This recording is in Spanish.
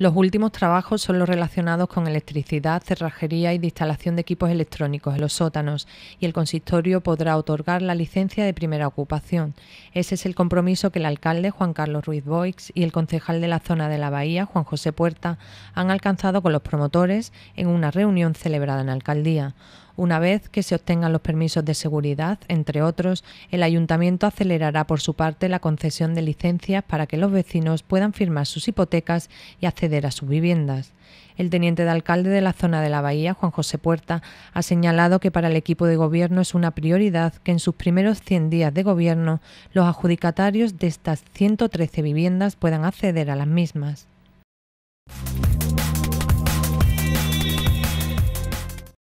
Los últimos trabajos son los relacionados con electricidad, cerrajería y instalación de equipos electrónicos en los sótanos y el consistorio podrá otorgar la licencia de primera ocupación. Ese es el compromiso que el alcalde Juan Carlos Ruiz Boix y el concejal de la zona de la Bahía, Juan José Puerta, han alcanzado con los promotores en una reunión celebrada en la alcaldía. Una vez que se obtengan los permisos de seguridad, entre otros, el ayuntamiento acelerará por su parte la concesión de licencias para que los vecinos puedan firmar sus hipotecas y acceder a sus viviendas. El teniente de alcalde de la zona de la Bahía, Juan José Puerta, ha señalado que para el equipo de gobierno es una prioridad que en sus primeros 100 días de gobierno los adjudicatarios de estas 113 viviendas puedan acceder a las mismas.